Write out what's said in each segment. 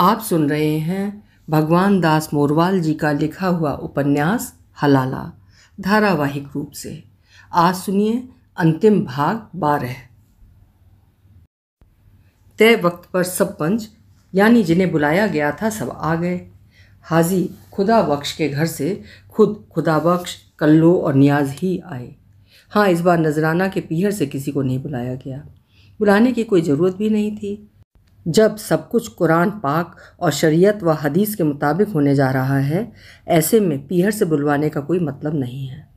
आप सुन रहे हैं भगवान दास मोरवाल जी का लिखा हुआ उपन्यास हलाला धारावाहिक रूप से आज सुनिए अंतिम भाग बारह तय वक्त पर सब पंच यानी जिन्हें बुलाया गया था सब आ गए हाजी खुदा बख्श के घर से खुद खुदा बख्श कल्लो और नियाज ही आए हाँ इस बार नजराना के पीहर से किसी को नहीं बुलाया गया बुलाने की कोई ज़रूरत भी नहीं थी जब सब कुछ कुरान पाक और शरीयत व हदीस के मुताबिक होने जा रहा है ऐसे में पीहर से बुलवाने का कोई मतलब नहीं है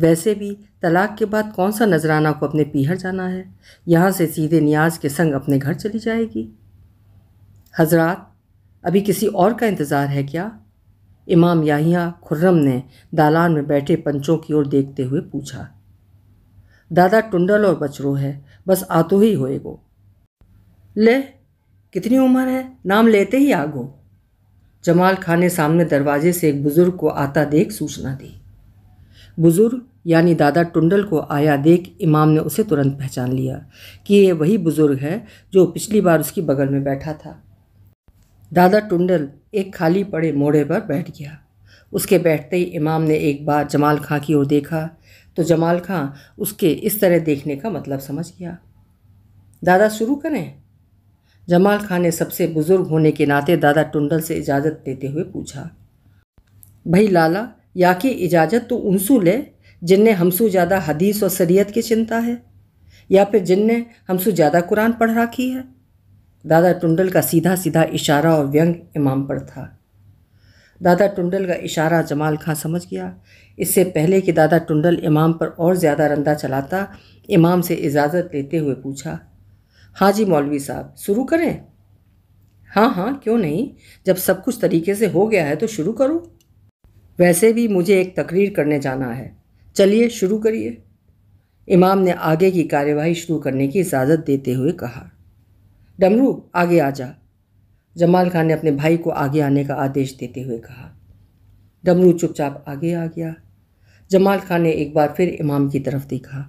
वैसे भी तलाक के बाद कौन सा नजराना को अपने पीहर जाना है यहाँ से सीधे नियाज के संग अपने घर चली जाएगी हजरात अभी किसी और का इंतज़ार है क्या इमाम याहिया खुर्रम ने दालान में बैठे पंचों की ओर देखते हुए पूछा दादा टुंडल और बचरो है बस आतो ही होएगो ले कितनी उम्र है नाम लेते ही आगो जमाल खान ने सामने दरवाजे से एक बुज़ुर्ग को आता देख सूचना दी बुज़ुर्ग यानी दादा टुंडल को आया देख इमाम ने उसे तुरंत पहचान लिया कि ये वही बुज़ुर्ग है जो पिछली बार उसकी बगल में बैठा था दादा टुंडल एक खाली पड़े मोड़े पर बैठ गया उसके बैठते ही इमाम ने एक बार जमाल खां की ओर देखा तो जमाल खां उसके इस तरह देखने का मतलब समझ गया दादा शुरू करें जमाल खान ने सबसे बुजुर्ग होने के नाते दादा टुंडल से इजाज़त देते हुए पूछा भाई लाला या की इजाज़त तो उनसू ले जिनने हमसु ज़्यादा हदीस और शरीयत की चिंता है या फिर जिनने हमसु ज़्यादा कुरान पढ़ रखी है दादा टुंडल का सीधा सीधा इशारा और व्यंग इमाम पर था दादा टुंडल का इशारा जमाल खां समझ गया इससे पहले कि दादा टुंडल इमाम पर और ज़्यादा रंदा चलाता इमाम से इजाज़त लेते हुए पूछा हाँ जी मौलवी साहब शुरू करें हाँ हाँ क्यों नहीं जब सब कुछ तरीके से हो गया है तो शुरू करो वैसे भी मुझे एक तकरीर करने जाना है चलिए शुरू करिए इमाम ने आगे की कार्यवाही शुरू करने की इजाज़त देते हुए कहा डमरू आगे आ जा जमाल खान ने अपने भाई को आगे आने का आदेश देते हुए कहा डमरू चुपचाप आगे आ गया जमाल खान ने एक बार फिर इमाम की तरफ देखा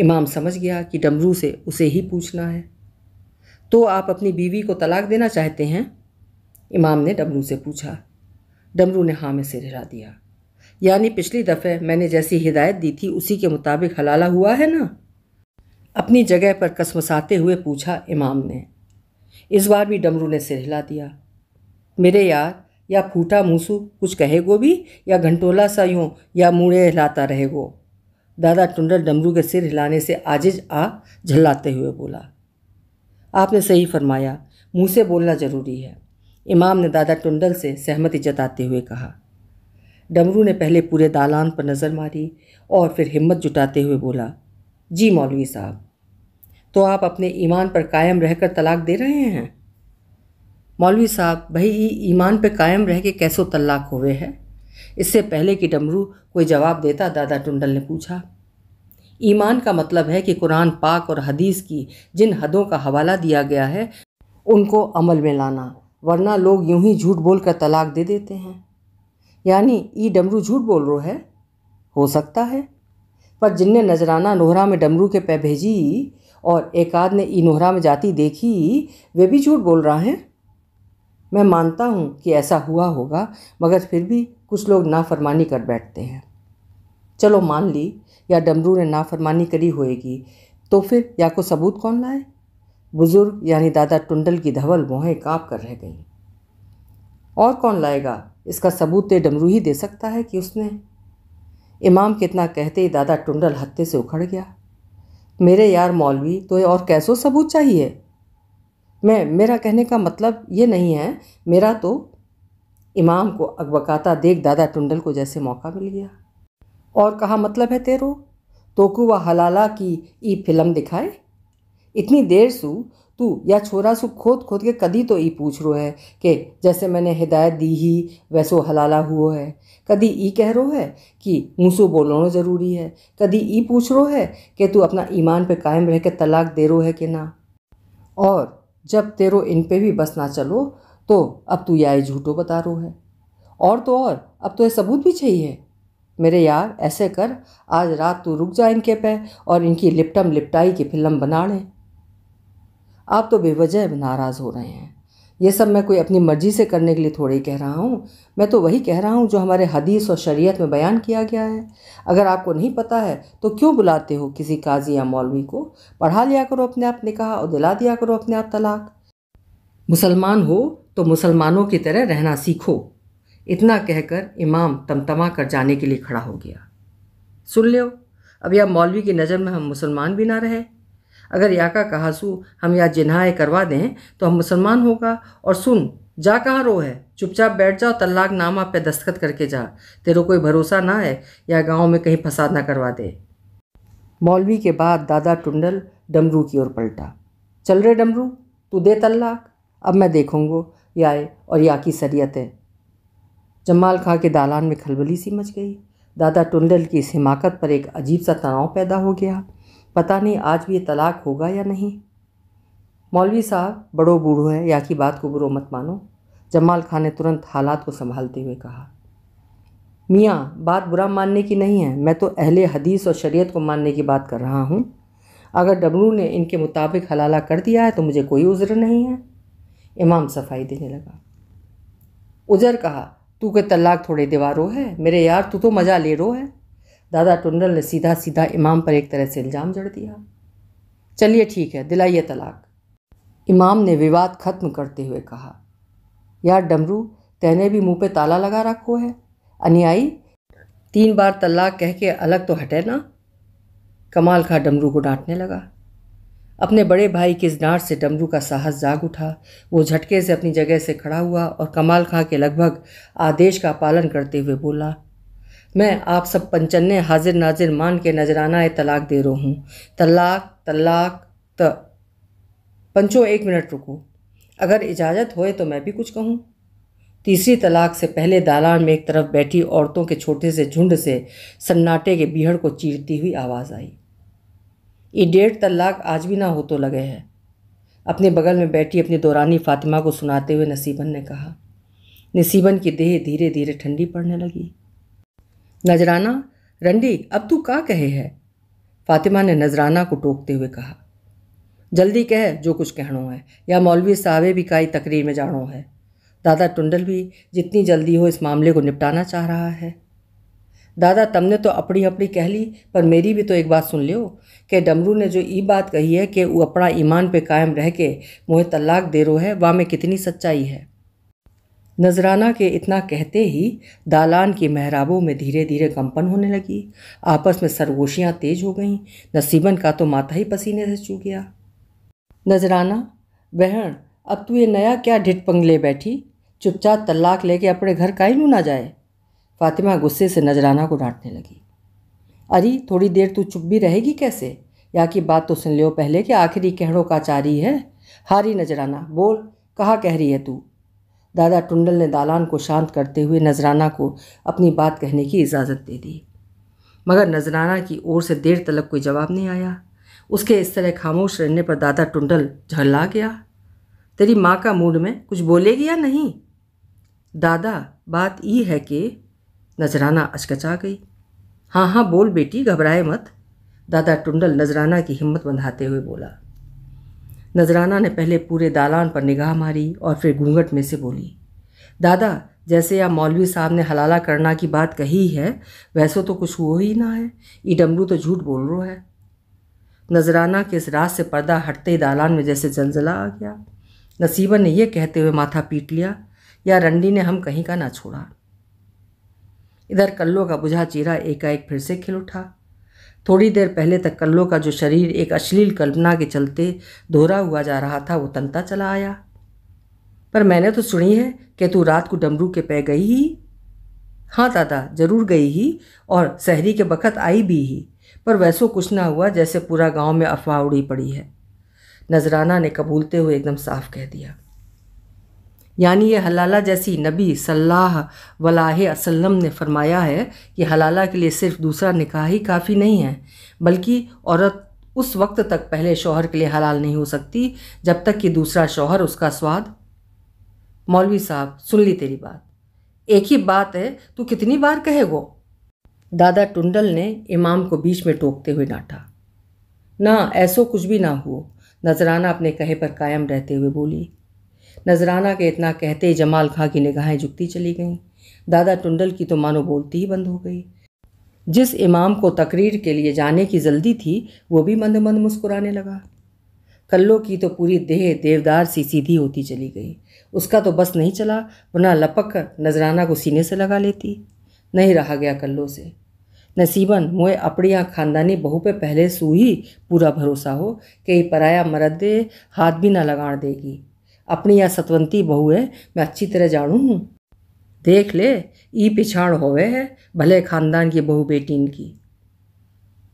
इमाम समझ गया कि डमरू से उसे ही पूछना है तो आप अपनी बीवी को तलाक देना चाहते हैं इमाम ने डमरू से पूछा डमरू ने हाँ में सिर हिला दिया यानी पिछली दफ़े मैंने जैसी हिदायत दी थी उसी के मुताबिक हलाला हुआ है ना अपनी जगह पर कसमसाते हुए पूछा इमाम ने इस बार भी डमरू ने सिर हिला दिया मेरे यार या फूटा मूसू कुछ कहेगो भी या घंटोला सा यूँ या मुड़े हिलाता रहेगो दादा टुंडल डमरू के सिर हिलाने से आजिज आ झल्लाते हुए बोला आपने सही फरमाया मुँह से बोलना ज़रूरी है इमाम ने दादा टुंडल से सहमति जताते हुए कहा डमरू ने पहले पूरे दालान पर नज़र मारी और फिर हिम्मत जुटाते हुए बोला जी मौलवी साहब तो आप अपने ईमान पर कायम रहकर तलाक दे रहे हैं मौलवी साहब भाई ईमान पर कायम रह के कैसो तलाक हुए हैं इससे पहले कि डमरू कोई जवाब देता दादा टुंडल ने पूछा ईमान का मतलब है कि कुरान पाक और हदीस की जिन हदों का हवाला दिया गया है उनको अमल में लाना वरना लोग यूं ही झूठ बोल कर तलाक दे देते हैं यानी ई डमरू झूठ बोल रो है हो सकता है पर जिनने नजराना नोहरा में डमरू के पै भेजी और एक आध ने ई नोहरा में जाती देखी वे भी झूठ बोल रहा है मैं मानता हूँ कि ऐसा हुआ होगा मगर फिर भी कुछ लोग नाफरमानी कर बैठते हैं चलो मान ली या डमरू ने नाफरमानी करी होएगी तो फिर या को सबूत कौन लाए बुज़ुर्ग यानी दादा टुंडल की धवल मोहें काँप कर रह गई और कौन लाएगा इसका सबूत तो डमरू ही दे सकता है कि उसने इमाम कितना कहते ही दादा टुंडल हत्ते से उखड़ गया मेरे यार मौलवी तो और कैसो सबूत चाहिए मैं मेरा कहने का मतलब ये नहीं है मेरा तो इमाम को अकबकाता देख दादा टुंडल को जैसे मौका मिल गया और कहा मतलब है तेरो तोकू वह हलाला की ई फिल्म दिखाए इतनी देर सु तू या छोरा सु खोद खोद के कदी तो ई पूछ रो है कि जैसे मैंने हिदायत दी ही वैसो हलाला हुआ है कदी ई कह रो है कि मुँह बोलो ज़रूरी है कदी ई पूछ रो है कि तू अपना ईमान पे कायम रह के तलाक दे रो है कि ना और जब तेरो इन पे भी बस ना चलो तो अब तू या झूठो बता रो है और तो और अब तो यह सबूत भी चाहिए मेरे यार ऐसे कर आज रात तू रुक जा इनके पे और इनकी लिपटम लिपटाई की फिल्म बना लें आप तो बेवजह नाराज़ हो रहे हैं ये सब मैं कोई अपनी मर्ज़ी से करने के लिए ही कह रहा हूँ मैं तो वही कह रहा हूँ जो हमारे हदीस और शरीयत में बयान किया गया है अगर आपको नहीं पता है तो क्यों बुलाते हो किसी काजी या मौलवी को पढ़ा लिया करो अपने आप निकाह और दिला दिया करो अपने आप तलाक मुसलमान हो तो मुसलमानों की तरह रहना सीखो इतना कहकर इमाम तमतमा कर जाने के लिए खड़ा हो गया सुन लो अब या मौलवी की नज़र में हम मुसलमान भी ना रहे अगर या का कहासू हम या जिन्हाए करवा दें तो हम मुसलमान होगा और सुन जा कहाँ रो है चुपचाप बैठ जाओ तलाक नामा पे दस्तखत करके जा तेरे कोई भरोसा ना है या गांव में कहीं फसाद ना करवा दे मौलवी के बाद दादा टुंडल डमरू की ओर पलटा चल रहे डमरू तू दे तलाक अब मैं देखूँगो याए और या की सरियतें जमाल खां के दालान में खलबली सी मच गई दादा टुंडल की इस हिमाकत पर एक अजीब सा तनाव पैदा हो गया पता नहीं आज भी ये तलाक होगा या नहीं मौलवी साहब बड़ो बूढ़ो है या की बात को बुरो मत मानो जमाल खान ने तुरंत हालात को संभालते हुए कहा मियाँ बात बुरा मानने की नहीं है मैं तो अहले हदीस और शरीयत को मानने की बात कर रहा हूँ अगर डबरू ने इनके मुताबिक हलाला कर दिया है तो मुझे कोई उज़र नहीं है इमाम सफाई देने लगा उज़र कहा तू के तलाक थोड़े दीवार है मेरे यार तू तो मज़ा ले रो है दादा टुंडल ने सीधा सीधा इमाम पर एक तरह से इल्ज़ाम जड़ दिया चलिए ठीक है दिलाइए तलाक इमाम ने विवाद खत्म करते हुए कहा यार डमरू तैने भी मुंह पे ताला लगा रखो है अनियाई तीन बार तलाक कह के अलग तो हटे ना कमाल खा डमरू को डांटने लगा अपने बड़े भाई की इस डांट से डमरू का साहस जाग उठा वो झटके से अपनी जगह से खड़ा हुआ और कमाल खां के लगभग आदेश का पालन करते हुए बोला मैं आप सब पंचन्ने हाजिर नाजिर मान के नजराना तलाक दे रहा हूँ तलाक तलाक त पंचो एक मिनट रुको अगर इजाज़त होए तो मैं भी कुछ कहूँ तीसरी तलाक से पहले दालान में एक तरफ बैठी औरतों के छोटे से झुंड से सन्नाटे के बीहड़ को चीरती हुई आवाज़ आई ये डेढ़ तलाक आज भी ना हो तो लगे है अपने बगल में बैठी अपनी दौरानी फातिमा को सुनाते हुए नसीबन ने कहा नसीबन की देह धीरे धीरे ठंडी पड़ने लगी नजराना रंडी अब तू का कहे है फातिमा ने नजराना को टोकते हुए कहा जल्दी कह जो कुछ कहनो है या मौलवी साहबे भी काई तकरीर में जानो है दादा टुंडल भी जितनी जल्दी हो इस मामले को निपटाना चाह रहा है दादा तमने तो अपनी अपनी कह ली पर मेरी भी तो एक बात सुन लियो कि डमरू ने जो ई बात कही है कि वो अपना ईमान पे कायम रह के मुँह तलाक दे रो है वाह में कितनी सच्चाई है नजराना के इतना कहते ही दालान की मेहराबों में धीरे धीरे कंपन होने लगी आपस में सरगोशियाँ तेज हो गईं नसीबन का तो माथा ही पसीने से चू गया नजराना बहन अब तू ये नया क्या ढिट पंगले ले बैठी चुपचाप तलाक लेके अपने घर का ही ना जाए फातिमा गुस्से से नजराना को डांटने लगी अरे थोड़ी देर तू चुप भी रहेगी कैसे या कि बात तो सुन लियो पहले कि आखिरी कहड़ों का चारी है हारी नजराना बोल कहाँ कह रही है तू दादा टुंडल ने दालान को शांत करते हुए नजराना को अपनी बात कहने की इजाज़त दे दी मगर नजराना की ओर से देर तलक कोई जवाब नहीं आया उसके इस तरह खामोश रहने पर दादा टुंडल झल्ला गया तेरी माँ का मूड में कुछ बोलेगी या नहीं दादा बात ये है कि नजराना अचकचा गई हाँ हाँ बोल बेटी घबराए मत दादा टुंडल नजराना की हिम्मत बंधाते हुए बोला नजराना ने पहले पूरे दालान पर निगाह मारी और फिर घूंघट में से बोली दादा जैसे या मौलवी साहब ने हलाला करना की बात कही है वैसे तो कुछ हुआ ही ना है ये डमरू तो झूठ बोल रो है नजराना के इस रात से पर्दा हटते ही दालान में जैसे जलजला आ गया नसीबा ने यह कहते हुए माथा पीट लिया या रंडी ने हम कहीं का ना छोड़ा इधर कल्लो का बुझा चेहरा एकाएक फिर से खिल उठा थोड़ी देर पहले तक कल्लो का जो शरीर एक अश्लील कल्पना के चलते दोहरा हुआ जा रहा था वो तनता चला आया पर मैंने तो सुनी है कि तू रात को डमरू के पै गई ही हाँ दादा जरूर गई ही और शहरी के बखत आई भी ही पर वैसो कुछ ना हुआ जैसे पूरा गांव में अफवाह उड़ी पड़ी है नजराना ने कबूलते हुए एकदम साफ कह दिया यानी ये हलाला जैसी नबी सल्लाह वलाह असलम ने फरमाया है कि हलाला के लिए सिर्फ दूसरा निकाह ही काफ़ी नहीं है बल्कि औरत उस वक्त तक पहले शौहर के लिए हलाल नहीं हो सकती जब तक कि दूसरा शौहर उसका स्वाद मौलवी साहब सुन ली तेरी बात एक ही बात है तू कितनी बार कहे वो दादा टुंडल ने इमाम को बीच में टोकते हुए डांटा ना ऐसो कुछ भी ना हो नजराना अपने कहे पर कायम रहते हुए बोली नजराना के इतना कहते ही जमाल खां की निगाहें झुकती चली गईं दादा टुंडल की तो मानो बोलती ही बंद हो गई जिस इमाम को तकरीर के लिए जाने की जल्दी थी वो भी मंद मंद मुस्कुराने लगा कल्लों की तो पूरी देह देवदार सी सीधी होती चली गई उसका तो बस नहीं चला वरना लपक कर नजराना को सीने से लगा लेती नहीं रहा गया कल्लों से नसीबन मोए अपड़ियाँ खानदानी बहू पे पहले सू ही पूरा भरोसा हो कि पराया मरदे हाथ भी ना लगाड़ देगी अपनी या सतवंती बहू है मैं अच्छी तरह जानू हूँ देख ले ई पिछाड़ होवे है भले खानदान की बहू बेटीन की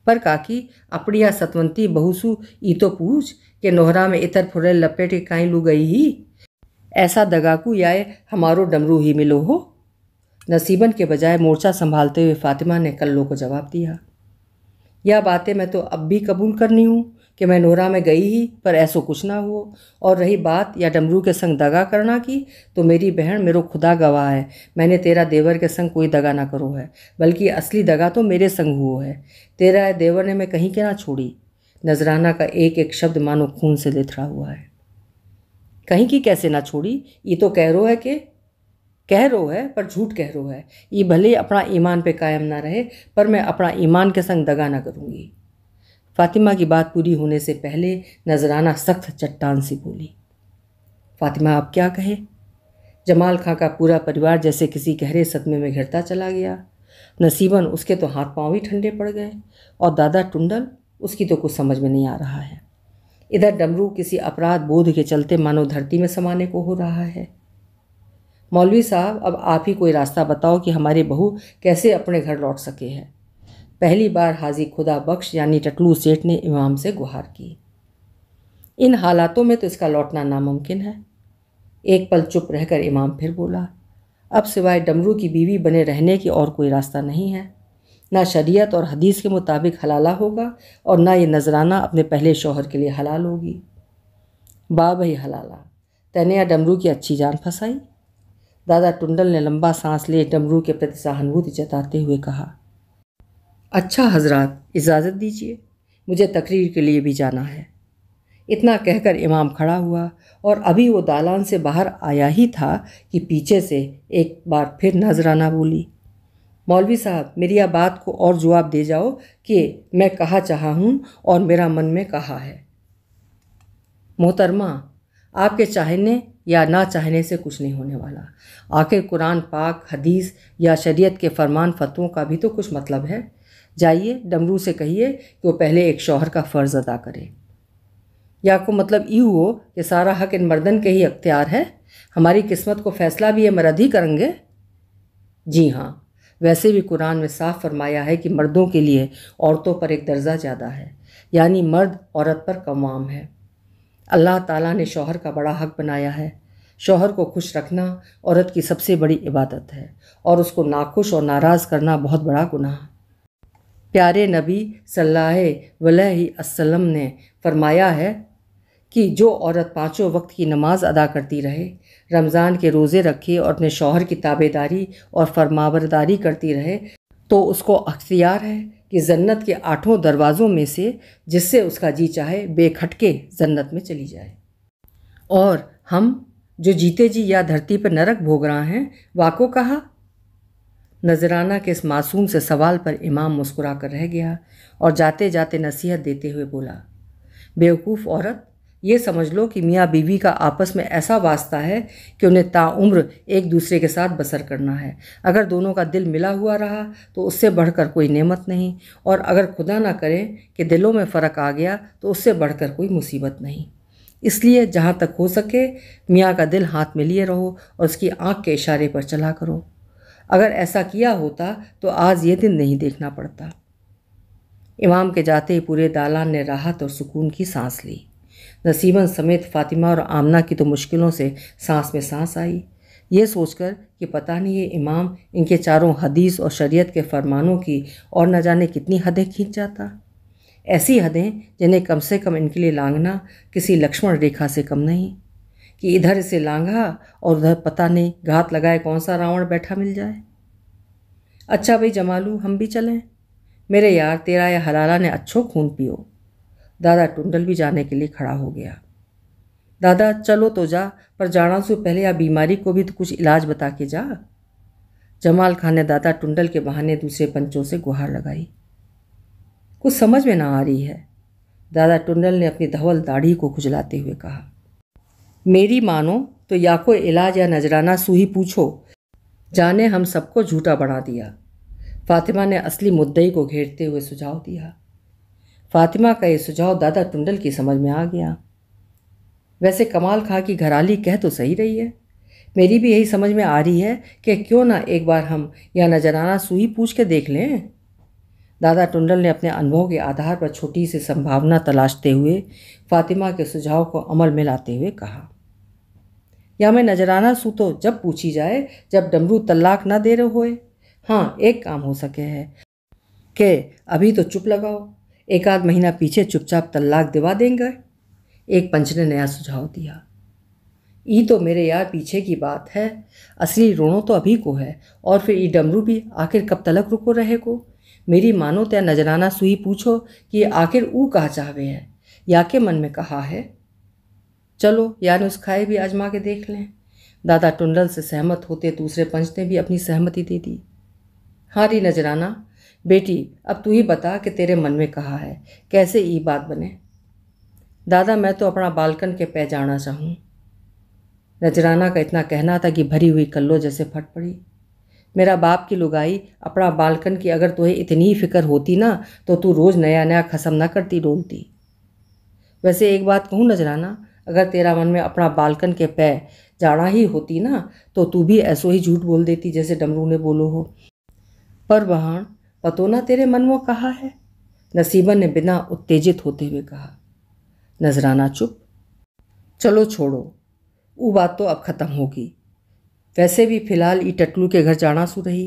पर काकी अपनी यह सतवंती बहूसु ई तो पूछ के नोहरा में इतर फुरे लपेट के काई लू गई ही ऐसा दगाकू या हमारो डमरू ही मिलो हो नसीबन के बजाय मोर्चा संभालते हुए फातिमा ने कल्लो को जवाब दिया यह बातें मैं तो अब भी कबूल करनी हूँ कि मैं नोरा में गई ही पर ऐसा कुछ ना हुआ और रही बात या डमरू के संग दगा करना की तो मेरी बहन मेरो खुदा गवाह है मैंने तेरा देवर के संग कोई दगा ना करो है बल्कि असली दगा तो मेरे संग हुआ है तेरा देवर ने मैं कहीं के ना छोड़ी नजराना का एक एक शब्द मानो खून से लिथरा हुआ है कहीं की कैसे ना छोड़ी ये तो कह रो है कि कह रो है पर झूठ कह रो है ये भले अपना ईमान पे कायम ना रहे पर मैं अपना ईमान के संग दगा ना करूँगी फातिमा की बात पूरी होने से पहले नजराना सख्त चट्टान सी बोली फातिमा आप क्या कहे जमाल खां का पूरा परिवार जैसे किसी गहरे सदमे में घिरता चला गया नसीबन उसके तो हाथ पाँव ही ठंडे पड़ गए और दादा टुंडल उसकी तो कुछ समझ में नहीं आ रहा है इधर डमरू किसी अपराध बोध के चलते मानो धरती में समाने को हो रहा है मौलवी साहब अब आप ही कोई रास्ता बताओ कि हमारी बहू कैसे अपने घर लौट सके हैं पहली बार हाजी खुदा बख्श यानी टटलू सेठ ने इमाम से गुहार की इन हालातों में तो इसका लौटना नामुमकिन है एक पल चुप रहकर इमाम फिर बोला अब सिवाय डमरू की बीवी बने रहने की और कोई रास्ता नहीं है ना शरीयत और हदीस के मुताबिक हलाला होगा और ना ये नजराना अपने पहले शोहर के लिए हलाल होगी बा भाई हलाला तैने या डमरू की अच्छी जान फंसाई दादा टुंडल ने लंबा सांस लिए डमरू के प्रति सहानुभूति जताते हुए कहा अच्छा हजरत इजाज़त दीजिए मुझे तकरीर के लिए भी जाना है इतना कहकर इमाम खड़ा हुआ और अभी वो दालान से बाहर आया ही था कि पीछे से एक बार फिर नजराना बोली मौलवी साहब मेरी यह बात को और जवाब दे जाओ कि मैं कहा चाहा हूँ और मेरा मन में कहा है मोहतरमा आपके चाहने या ना चाहने से कुछ नहीं होने वाला आखिर कुरान पाक हदीस या शरीयत के फरमान फतवों का भी तो कुछ मतलब है जाइए डमरू से कहिए कि वो पहले एक शौहर का फ़र्ज़ अदा करे या को मतलब यू हो कि सारा हक इन मर्दन के ही अख्तियार है हमारी किस्मत को फ़ैसला भी ये मर्द ही करेंगे जी हाँ वैसे भी कुरान में साफ फरमाया है कि मर्दों के लिए औरतों पर एक दर्जा ज़्यादा है यानी मर्द औरत पर कमाम है अल्लाह ताला ने शौहर का बड़ा हक बनाया है शौहर को खुश रखना औरत की सबसे बड़ी इबादत है और उसको नाखुश और नाराज़ करना बहुत बड़ा गुनाह प्यारे नबी सल्लल्लाहु अलैहि असलम ने फरमाया है कि जो औरत पाँचों वक्त की नमाज अदा करती रहे रमज़ान के रोज़े रखे और अपने शौहर की ताबेदारी और फरमावरदारी करती रहे तो उसको अख्तियार है कि जन्नत के आठों दरवाज़ों में से जिससे उसका जी चाहे बेखटके जन्नत में चली जाए और हम जो जीते जी या धरती पर नरक भोग रहा हैं वाको कहा नजराना के इस मासूम से सवाल पर इमाम मुस्कुरा कर रह गया और जाते जाते नसीहत देते हुए बोला बेवकूफ़ औरत ये समझ लो कि मियाँ बीवी का आपस में ऐसा वास्ता है कि उन्हें ताउम्र एक दूसरे के साथ बसर करना है अगर दोनों का दिल मिला हुआ रहा तो उससे बढ़कर कोई नेमत नहीं और अगर खुदा ना करें कि दिलों में फ़र्क आ गया तो उससे बढ़कर कोई मुसीबत नहीं इसलिए जहाँ तक हो सके मियाँ का दिल हाथ में लिए रहो और उसकी आँख के इशारे पर चला करो अगर ऐसा किया होता तो आज ये दिन नहीं देखना पड़ता इमाम के जाते ही पूरे दालान ने राहत और सुकून की सांस ली नसीबन समेत फातिमा और आमना की तो मुश्किलों से सांस में सांस आई ये सोचकर कि पता नहीं ये इमाम इनके चारों हदीस और शरीयत के फरमानों की और न जाने कितनी हदें खींच जाता ऐसी हदें जिन्हें कम से कम इनके लिए लांगना किसी लक्ष्मण रेखा से कम नहीं कि इधर से लांघा और उधर पता नहीं घात लगाए कौन सा रावण बैठा मिल जाए अच्छा भाई जमालू हम भी चलें मेरे यार तेरा या हलाला ने अच्छो खून पियो दादा टुंडल भी जाने के लिए खड़ा हो गया दादा चलो तो जा पर जाना से पहले या बीमारी को भी तो कुछ इलाज बता के जा जमाल खान ने दादा टुंडल के बहाने दूसरे पंचों से गुहार लगाई कुछ समझ में ना आ रही है दादा टुंडल ने अपनी धवल दाढ़ी को खुजलाते हुए कहा मेरी मानो तो या कोई इलाज या नजराना ही पूछो जाने हम सबको झूठा बना दिया फातिमा ने असली मुद्दई को घेरते हुए सुझाव दिया फातिमा का ये सुझाव दादा टुंडल की समझ में आ गया वैसे कमाल खा की घराली कह तो सही रही है मेरी भी यही समझ में आ रही है कि क्यों ना एक बार हम या नजराना ही पूछ के देख लें दादा टुंडल ने अपने अनुभव के आधार पर छोटी सी संभावना तलाशते हुए फातिमा के सुझाव को अमल में लाते हुए कहा या मैं नजराना सू तो जब पूछी जाए जब डमरू तलाक ना दे रहे होए हाँ एक काम हो सके है के अभी तो चुप लगाओ एक आध महीना पीछे चुपचाप तलाक दिवा देंगे एक पंच ने नया सुझाव दिया ई तो मेरे यार पीछे की बात है असली रोणों तो अभी को है और फिर ई डमरू भी आखिर कब तलक रुको रहे को मेरी मानो त्या नजराना सुई पूछो कि आखिर ऊ कहा चाहवे है या के मन में कहा है चलो या नुस्खाए भी आजमा के देख लें दादा टुंडल से सहमत होते दूसरे पंच ने भी अपनी सहमति दे दी हाँ री नजराना बेटी अब तू ही बता कि तेरे मन में कहा है कैसे ई बात बने दादा मैं तो अपना बालकन के पै जाना चाहूँ नजराना का इतना कहना था कि भरी हुई कल्लो जैसे फट पड़ी मेरा बाप की लुगाई अपना बालकन की अगर तुहे इतनी फिक्र होती ना तो तू रोज़ नया नया खसम ना करती डोलती वैसे एक बात कहूँ नजराना अगर तेरा मन में अपना बालकन के पै जाड़ा ही होती ना तो तू भी ऐसो ही झूठ बोल देती जैसे डमरू ने बोलो हो पर बहाण पतो ना तेरे मन वो कहा है नसीबा ने बिना उत्तेजित होते हुए कहा नजराना चुप चलो छोड़ो वो बात तो अब ख़त्म होगी वैसे भी फ़िलहाल ई टटलू के घर जाना सू रही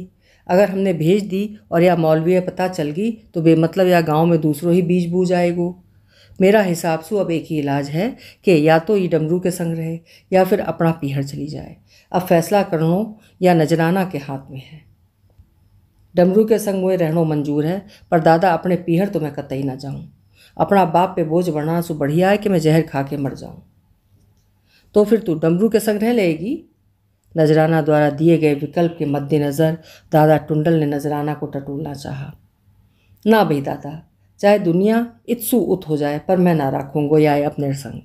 अगर हमने भेज दी और या मौलवी पता चल गई तो बेमतलब या गांव में दूसरों ही बीज बूझ आएगो मेरा हिसाब सो अब एक ही इलाज है कि या तो ये डमरू के संग रहे या फिर अपना पीहर चली जाए अब फैसला करनो या नजराना के हाथ में है डमरू के संग मुझे रहनो मंजूर है पर दादा अपने पीहर तो मैं कतई ना जाऊँ अपना बाप पे बोझ बढ़ना सो बढ़िया है कि मैं जहर खा के मर जाऊँ तो फिर तू डमरू के संग रह लेगी नजराना द्वारा दिए गए विकल्प के मद्देनज़र दादा टुंडल ने नजराना को टटोलना चाहा ना भाई दादा चाहे दुनिया इत्सु उत हो जाए पर मैं ना राखूँ गोयाए अपने संग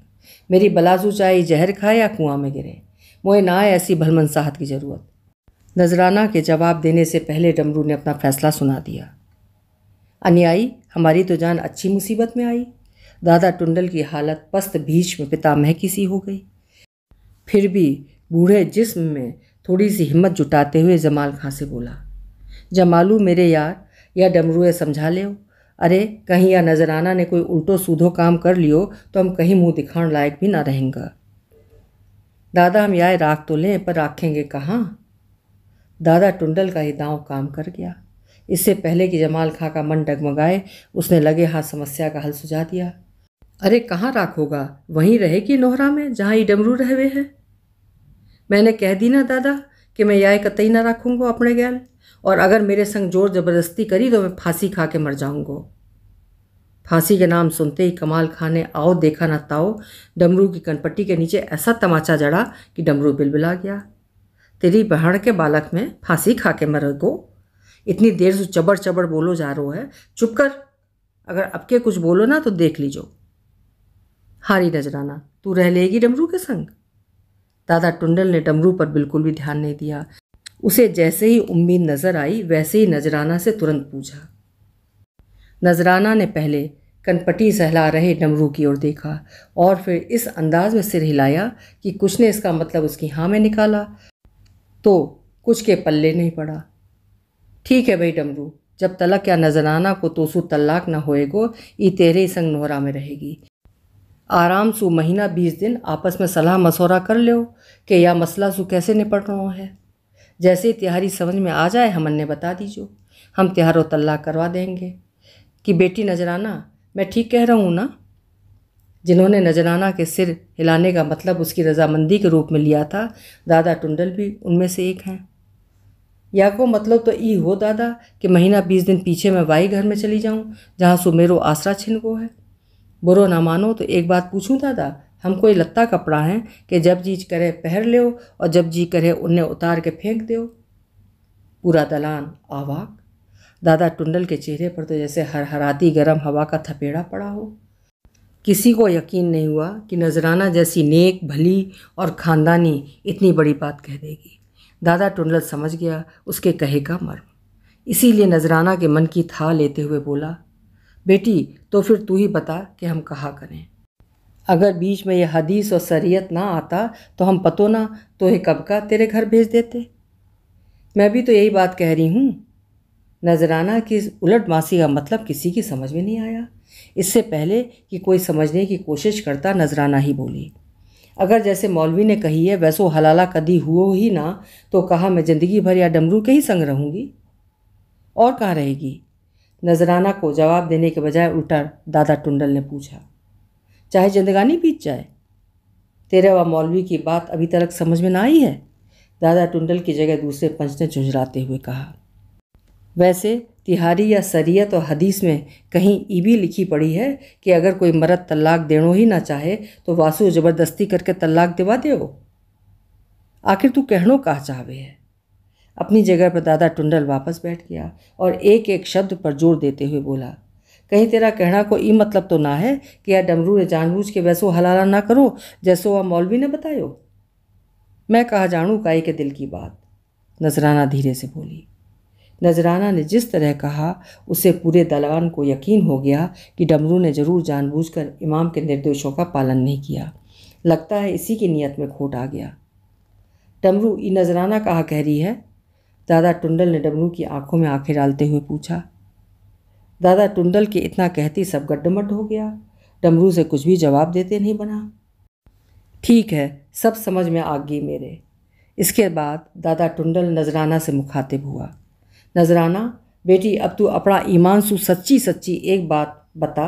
मेरी बलाजू चाहे जहर खाए या कुआं में गिरे मुहे ना आए ऐसी भलमनसाहत की ज़रूरत नजराना के जवाब देने से पहले डमरू ने अपना फैसला सुना दिया अनयाई हमारी तो जान अच्छी मुसीबत में आई दादा टुंडल की हालत पस्त में पिता महकी सी हो गई फिर भी बूढ़े जिस्म में थोड़ी सी हिम्मत जुटाते हुए जमाल खां से बोला जमालू मेरे यार या डमरुए समझा ले अरे कहीं या नजराना ने कोई उल्टो सूधो काम कर लियो तो हम कहीं मुंह दिखाण लायक भी ना रहेंगे दादा हम याय राख तो लें पर राखेंगे कहाँ दादा टुंडल का ही दांव काम कर गया इससे पहले कि जमाल खां का मन डगमगाए उसने लगे हाथ समस्या का हल सुझा दिया अरे कहाँ राख होगा वहीं रहेगी नोहरा में जहाँ ये डमरू रहे हुए हैं मैंने कह दी ना दादा कि मैं याय कतई ना रखूँगा अपने गैल और अगर मेरे संग जोर ज़बरदस्ती करी तो मैं फांसी खा के मर जाऊँगा फांसी के नाम सुनते ही कमाल खान ने आओ देखा ना ताओ डमरू की कनपट्टी के नीचे ऐसा तमाचा जड़ा कि डमरू बिलबिला गया तेरी बहन के बालक में फांसी खा के मर गो इतनी देर से चबड़ चबड़ बोलो जा रो है चुप कर अगर अब के कुछ बोलो ना तो देख लीजो हारी नजराना तू रह लेगी डमरू के संग दादा टुंडल ने डमरू पर बिल्कुल भी ध्यान नहीं दिया उसे जैसे ही उम्मीद नज़र आई वैसे ही नजराना से तुरंत पूछा नजराना ने पहले कनपटी सहला रहे डमरू की ओर देखा और फिर इस अंदाज में सिर हिलाया कि कुछ ने इसका मतलब उसकी हाँ में निकाला तो कुछ के पल्ले नहीं पड़ा ठीक है भाई डमरू जब तलक या नजराना को तोसू तलाक ना होएगो ई तेरे संग नोहरा में रहेगी आराम सु महीना बीस दिन आपस में सलाह मशवरा कर लो कि यह मसला सु कैसे निपट रहा है जैसे तिहारी समझ में आ जाए हम ने बता दीजिए हम तिहारो तल्ला करवा देंगे कि बेटी नजराना मैं ठीक कह रहा हूँ ना जिन्होंने नजराना के सिर हिलाने का मतलब उसकी रजामंदी के रूप में लिया था दादा टुंडल भी उनमें से एक हैं या को मतलब तो ई हो दादा कि महीना बीस दिन पीछे मैं वाई घर में चली जाऊँ जहाँ सुमेरो आसरा छिन को है बुरो ना मानो तो एक बात पूछूँ दादा हमको ये लत्ता कपड़ा है कि जब जी करे पहर लो और जब जी करे उन्हें उतार के फेंक दो पूरा दलान आवाक दादा टुंडल के चेहरे पर तो जैसे हरहराती गर्म हवा का थपेड़ा पड़ा हो किसी को यकीन नहीं हुआ कि नजराना जैसी नेक भली और ख़ानदानी इतनी बड़ी बात कह देगी दादा टुंडल समझ गया उसके कहे का मर्म इसीलिए नजराना के मन की था लेते हुए बोला बेटी तो फिर तू ही बता कि हम कहा करें अगर बीच में यह हदीस और शरीयत ना आता तो हम पतो ना तो ये कब का तेरे घर भेज देते मैं भी तो यही बात कह रही हूँ नजराना की उलट मासी का मतलब किसी की समझ में नहीं आया इससे पहले कि कोई समझने की कोशिश करता नजराना ही बोली अगर जैसे मौलवी ने कही है वैसो हलाला कदी हुओ ही ना तो कहा मैं ज़िंदगी भर या डमरू के ही संग रहूँगी और कहाँ रहेगी नजराना को जवाब देने के बजाय उल्टा दादा टुंडल ने पूछा चाहे जिंदगानी बीत जाए तेरे व मौलवी की बात अभी तक समझ में ना आई है दादा टुंडल की जगह दूसरे पंच ने झुंझलाते हुए कहा वैसे तिहारी या सरियत और हदीस में कहीं ई भी लिखी पड़ी है कि अगर कोई मरद तलाक देणो ही ना चाहे तो वासु ज़बरदस्ती करके तलाक दिवा दे आखिर तू कहो कहा चाहवे है अपनी जगह पर दादा टुंडल वापस बैठ गया और एक एक शब्द पर जोर देते हुए बोला कहीं तेरा कहना को ई मतलब तो ना है कि यार डमरू ने जानबूझ के वैसो हलाला ना करो जैसो वह मौलवी ने बतायो मैं कहा जानू काई के दिल की बात नजराना धीरे से बोली नजराना ने जिस तरह कहा उसे पूरे दलवान को यकीन हो गया कि डमरू ने जरूर जानबूझकर इमाम के निर्देशों का पालन नहीं किया लगता है इसी की नीयत में खोट आ गया डमरू ई नजराना कहा कह रही है दादा टुंडल ने डमरू की आंखों में आंखें डालते हुए पूछा दादा टुंडल के इतना कहती सब गड्ढमड हो गया डमरू से कुछ भी जवाब देते नहीं बना ठीक है सब समझ में आ गई मेरे इसके बाद दादा टुंडल नजराना से मुखातिब हुआ नजराना बेटी अब तू अपना ईमान सु सच्ची सच्ची एक बात बता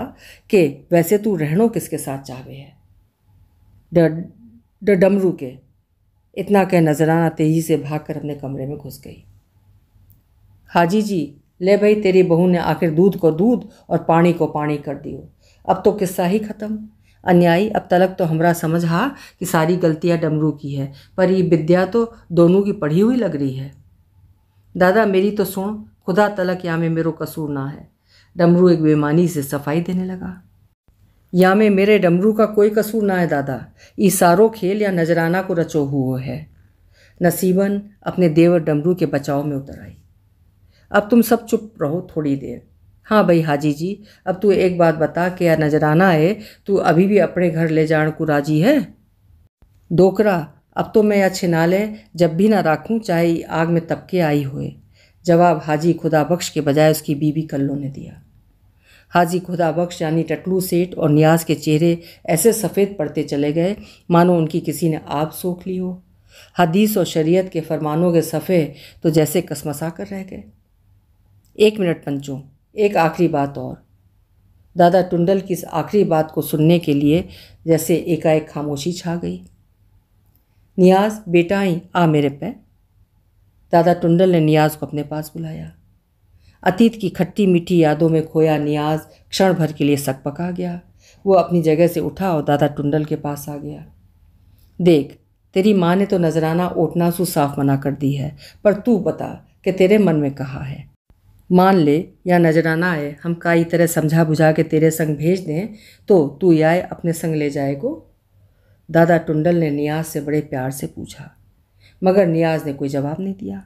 कि वैसे तू रहनो किसके साथ चाहवे है ड डमरू के इतना कह नजराना तेजी से भागकर अपने कमरे में घुस गई हाजी जी ले भाई तेरी बहू ने आखिर दूध को दूध और पानी को पानी कर दियो अब तो किस्सा ही ख़त्म अन्यायी अब तलक तो हमरा समझ हा कि सारी गलतियाँ डमरू की है पर ये विद्या तो दोनों की पढ़ी हुई लग रही है दादा मेरी तो सुन खुदा तलक या में मेरो कसूर ना है डमरू एक बेमानी से सफाई देने लगा या में मेरे डमरू का कोई कसूर ना है दादा ये सारो खेल या नजराना को रचो हुआ है नसीबन अपने देवर डमरू के बचाव में उतर आई अब तुम सब चुप रहो थोड़ी देर हाँ भाई हाजी जी अब तू एक बात बता या नजराना है तू अभी भी अपने घर ले जाने को राजी है डोकरा अब तो मैं छिना ले जब भी ना रखूँ चाहे आग में तपके आई होए जवाब हाजी खुदा बख्श के बजाय उसकी बीबी कल्लो ने दिया हाजी खुदा बख्श यानी टटलू सेठ और न्याज के चेहरे ऐसे सफ़ेद पड़ते चले गए मानो उनकी किसी ने आग सोख ली हो हदीस और शरीयत के फरमानों के सफ़े तो जैसे कसमसा कर रह गए एक मिनट पंचो एक आखिरी बात और दादा टुंडल की इस आखिरी बात को सुनने के लिए जैसे एकाएक खामोशी छा गई नियाज बेटा आई आ मेरे पे दादा टुंडल ने नियाज को अपने पास बुलाया अतीत की खट्टी मीठी यादों में खोया नियाज क्षण भर के लिए सकपका गया वो अपनी जगह से उठा और दादा टुंडल के पास आ गया देख तेरी माँ ने तो नजराना ओटनासू साफ मना कर दी है पर तू बता कि तेरे मन में कहा है मान ले या नजराना आए हम कई तरह समझा बुझा के तेरे संग भेज दें तो तू आए अपने संग ले जाए को दादा टुंडल ने नियाज से बड़े प्यार से पूछा मगर नियाज ने कोई जवाब नहीं दिया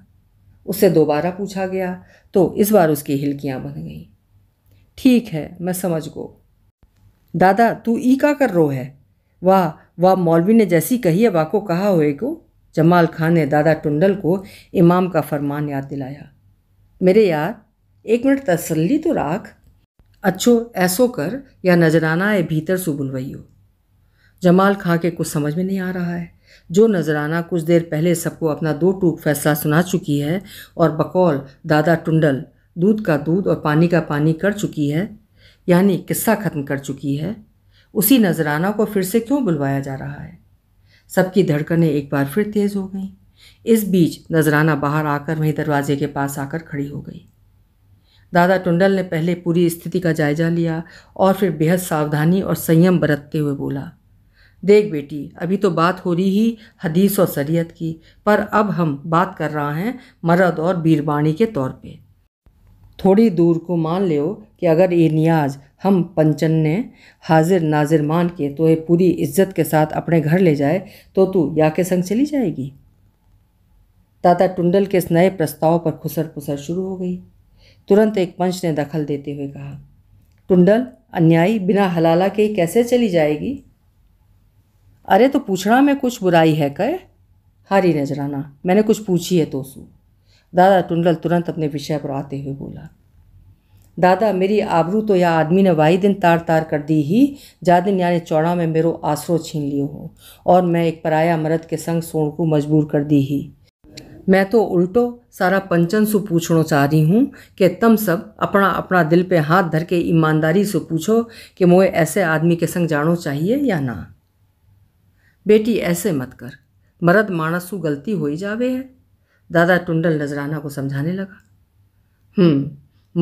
उससे दोबारा पूछा गया तो इस बार उसकी हिलकियाँ बन गईं ठीक है मैं समझ गो दादा तू ई का कर रो है वाह वाह मौलवी ने जैसी कही है को कहा हुए को जमाल खान ने दादा टुंडल को इमाम का फरमान याद दिलाया मेरे यार एक मिनट तसल्ली तो राख अच्छो ऐसो कर या नजराना है भीतर सुबुल वही जमाल खां के कुछ समझ में नहीं आ रहा है जो नजराना कुछ देर पहले सबको अपना दो टूक फैसला सुना चुकी है और बकौल दादा टुंडल दूध का दूध और पानी का पानी कर चुकी है यानी किस्सा ख़त्म कर चुकी है उसी नजराना को फिर से क्यों बुलवाया जा रहा है सबकी धड़कनें एक बार फिर तेज़ हो गईं इस बीच नजराना बाहर आकर वहीं दरवाजे के पास आकर खड़ी हो गई दादा टुंडल ने पहले पूरी स्थिति का जायजा लिया और फिर बेहद सावधानी और संयम बरतते हुए बोला देख बेटी अभी तो बात हो रही ही हदीस और शरीयत की पर अब हम बात कर रहा हैं मर्द और बीरबाणी के तौर पे थोड़ी दूर को मान लो कि अगर ये नियाज हम पंचन ने हाजिर नाजिर मान के तो ये पूरी इज्जत के साथ अपने घर ले जाए तो तू या के संग चली जाएगी ताता टुंडल के इस नए प्रस्ताव पर खुसर पुसर शुरू हो गई तुरंत एक पंच ने दखल देते हुए कहा टुंडल अन्यायी बिना हलाला के कैसे चली जाएगी अरे तो पूछना में कुछ बुराई है कह हारी नजराना मैंने कुछ पूछी है तोसू दादा टुंडल तुरंत अपने विषय पर आते हुए बोला दादा मेरी आबरू तो यह आदमी ने वाही दिन तार तार कर दी ही जा दिन यानी चौड़ा में मेरो आसरो छीन लियो हो और मैं एक पराया मर्द के संग सोण को मजबूर कर दी ही मैं तो उल्टो सारा पंचन सु पूछना चाह रही हूँ कि तुम सब अपना अपना दिल पे हाथ धर के ईमानदारी से पूछो कि मोए ऐसे आदमी के संग जानो चाहिए या ना बेटी ऐसे मत कर मर्द मानस गलती हो ही जावे है दादा टुंडल नजराना को समझाने लगा हम्म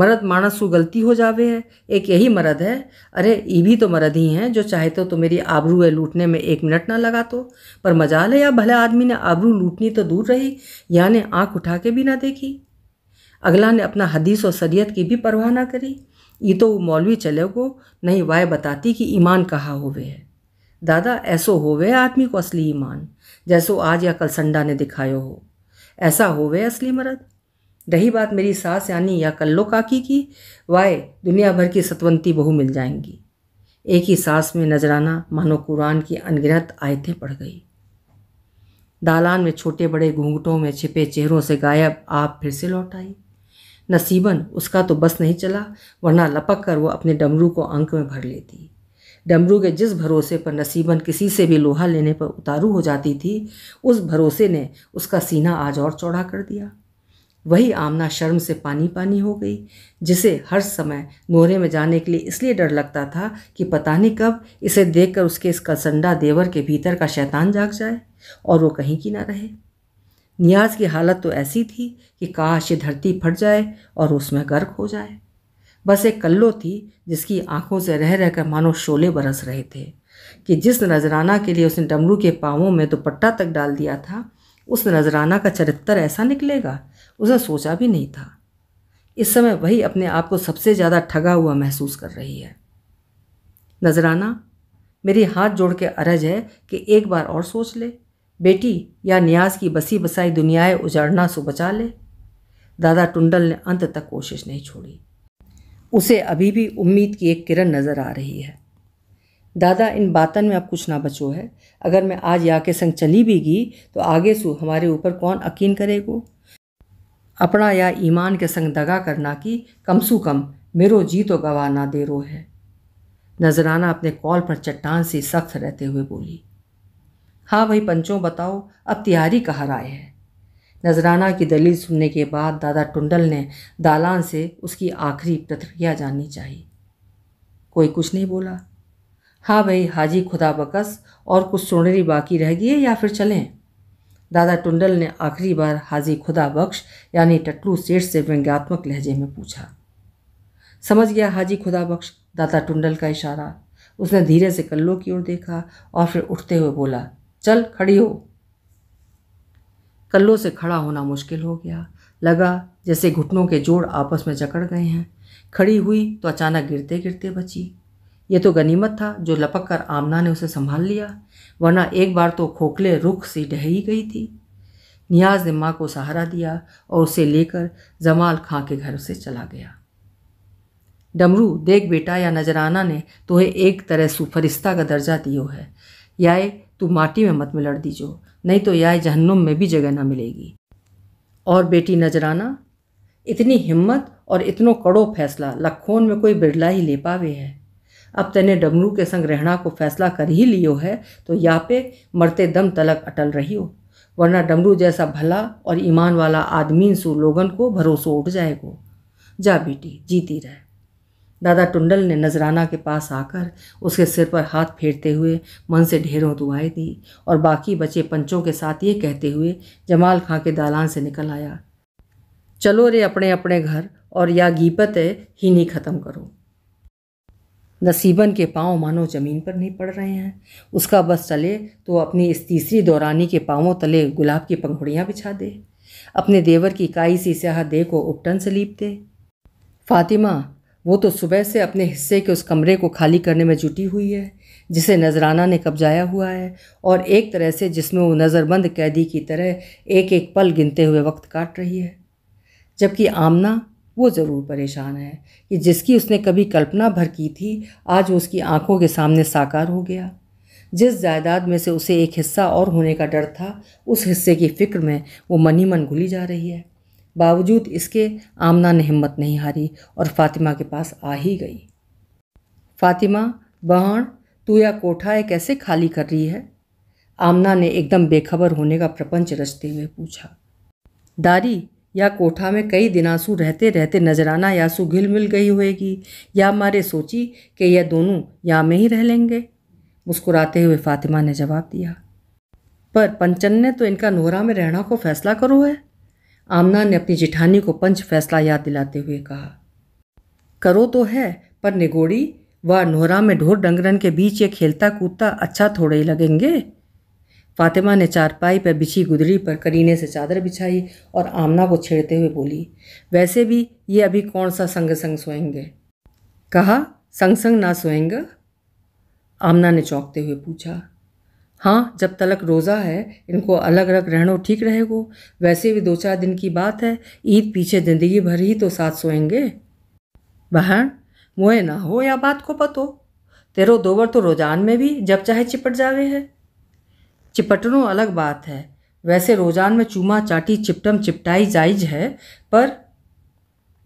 मर्द मानस को गलती हो जावे है एक यही मर्द है अरे ये भी तो मर्द ही हैं जो चाहे तो, तो मेरी आबरू है लूटने में एक मिनट ना लगा तो पर मजाल है या भले आदमी ने आबरू लूटनी तो दूर रही या ने आँख उठा के भी ना देखी अगला ने अपना हदीस और शरीयत की भी परवाह ना करी ये तो मौलवी चले को नहीं वाय बताती कि ईमान कहाँ होवे है दादा ऐसो होवे आदमी को असली ईमान जैसो आज या कल संडा ने दिखाया हो ऐसा होवे असली मर्द रही बात मेरी सास यानी या कल्लो काकी की वाय दुनिया भर की सतवंती बहू मिल जाएंगी एक ही सांस में नजराना मानो कुरान की अनगिनत आयतें पड़ गई दालान में छोटे बड़े घूंघटों में छिपे चेहरों से गायब आप फिर से लौट आई नसीबन उसका तो बस नहीं चला वरना लपक कर वो अपने डमरू को अंक में भर लेती डमरू के जिस भरोसे पर नसीबन किसी से भी लोहा लेने पर उतारू हो जाती थी उस भरोसे ने उसका सीना आज और चौड़ा कर दिया वही आमना शर्म से पानी पानी हो गई जिसे हर समय नोरे में जाने के लिए इसलिए डर लगता था कि पता नहीं कब इसे देखकर उसके इस कसंडा देवर के भीतर का शैतान जाग जाए और वो कहीं की ना रहे नियाज की हालत तो ऐसी थी कि काश ये धरती फट जाए और उसमें गर्क हो जाए बस एक कल्लो थी जिसकी आंखों से रह रहकर मानो शोले बरस रहे थे कि जिस नजराना के लिए उसने डमरू के पाँवों में दुपट्टा तक डाल दिया था उस नजराना का चरित्र ऐसा निकलेगा उसे सोचा भी नहीं था इस समय वही अपने आप को सबसे ज़्यादा ठगा हुआ महसूस कर रही है नजराना मेरी हाथ जोड़ के अरज है कि एक बार और सोच ले बेटी या न्याज की बसी बसाई दुनियाएं उजाड़ना सो बचा ले दादा टुंडल ने अंत तक कोशिश नहीं छोड़ी उसे अभी भी उम्मीद की एक किरण नज़र आ रही है दादा इन बातन में अब कुछ ना बचो है अगर मैं आज या के संग चली भी गई तो आगे सु हमारे ऊपर कौन यकीन करेगो अपना या ईमान के संग दगा करना कि कम सू कम मेरो जी तो गवा ना दे रो है नजराना अपने कॉल पर चट्टान से सख्त रहते हुए बोली हाँ भाई पंचों बताओ अब तिहारी कहाँ राय है नजराना की दलील सुनने के बाद दादा टुंडल ने दालान से उसकी आखिरी प्रतिक्रिया जाननी चाहिए कोई कुछ नहीं बोला हाँ भाई हाजी खुदा बकस और कुछ सुनरी बाकी रह गई है या फिर चलें दादा टुंडल ने आखिरी बार हाजी खुदा बख्श यानी टटलू सेठ से व्यंग्यात्मक लहजे में पूछा समझ गया हाजी खुदा बख्श दादा टुंडल का इशारा उसने धीरे से कल्लो की ओर देखा और फिर उठते हुए बोला चल खड़ी हो कल्लो से खड़ा होना मुश्किल हो गया लगा जैसे घुटनों के जोड़ आपस में जकड़ गए हैं खड़ी हुई तो अचानक गिरते गिरते बची ये तो गनीमत था जो लपक कर आमना ने उसे संभाल लिया वरना एक बार तो खोखले रुख सी ही गई थी नियाज ने माँ को सहारा दिया और उसे लेकर जमाल खां के घर से चला गया डमरू देख बेटा या नजराना ने तुम्हें एक तरह सुफरिश्ता का दर्जा दियो है याए तू माटी में मत मिलड़ दीजो नहीं तो याए जहन्नुम में भी जगह ना मिलेगी और बेटी नजराना इतनी हिम्मत और इतनो कड़ो फैसला लखोन में कोई बिरला ही ले पावे है अब तेने डमरू के संग रहना को फैसला कर ही लियो है तो यहाँ पे मरते दम तलक अटल रहियो वरना डमरू जैसा भला और ईमान वाला आदमीन सो लोगन को भरोसो उठ जाएगो जा बेटी जीती रह दादा टुंडल ने नजराना के पास आकर उसके सिर पर हाथ फेरते हुए मन से ढेरों दुआएं दी और बाकी बचे पंचों के साथ ये कहते हुए जमाल खां के दालान से निकल आया चलो रे अपने अपने घर और या गीपत है ही नहीं ख़त्म करो नसीबन के पाँव मानो ज़मीन पर नहीं पड़ रहे हैं उसका बस चले तो अपनी इस तीसरी दौरानी के पाँवों तले गुलाब की पंखुड़ियाँ बिछा दे अपने देवर की काई सी स्याह दे को उपटन से लीप दे फातिमा वो तो सुबह से अपने हिस्से के उस कमरे को खाली करने में जुटी हुई है जिसे नजराना ने कब्जाया हुआ है और एक तरह से जिसमें वो नज़रबंद कैदी की तरह एक एक पल गिनते हुए वक्त काट रही है जबकि आमना वो ज़रूर परेशान है कि जिसकी उसने कभी कल्पना भर की थी आज वो उसकी आंखों के सामने साकार हो गया जिस जायदाद में से उसे एक हिस्सा और होने का डर था उस हिस्से की फ़िक्र में वो मनी मन घुली जा रही है बावजूद इसके आमना ने हिम्मत नहीं हारी और फातिमा के पास आ ही गई फातिमा बहण तू या कोठाएँ कैसे खाली कर रही है आमना ने एकदम बेखबर होने का प्रपंच रचते हुए पूछा दारी या कोठा में कई दिनासू रहते रहते नजराना यासू घिल मिल गई होएगी या मारे सोची कि यह दोनों यहाँ में ही रह लेंगे मुस्कुराते हुए फातिमा ने जवाब दिया पर पंचन ने तो इनका नोहरा में रहना को फैसला करो है आमना ने अपनी जिठानी को पंच फैसला याद दिलाते हुए कहा करो तो है पर निगोड़ी व नोहरा में ढोर डंगरन के बीच ये खेलता कूदता अच्छा थोड़े ही लगेंगे फातिमा ने चारपाई पर बिछी गुदड़ी पर करीने से चादर बिछाई और आमना को छेड़ते हुए बोली वैसे भी ये अभी कौन सा संग संग सोएंगे कहा संग संग ना सोएंगे आमना ने चौंकते हुए पूछा हाँ जब तलक रोज़ा है इनको अलग अलग रहनो ठीक रहेगो वैसे भी दो चार दिन की बात है ईद पीछे ज़िंदगी भर ही तो साथ सोएंगे बहन मोए ना हो या बात को पतो तेरो दोवर तो रोजान में भी जब चाहे चिपट जावे है चिपटनो अलग बात है वैसे रोजान में चूमा चाटी चिपटम चिपटाई जायज है पर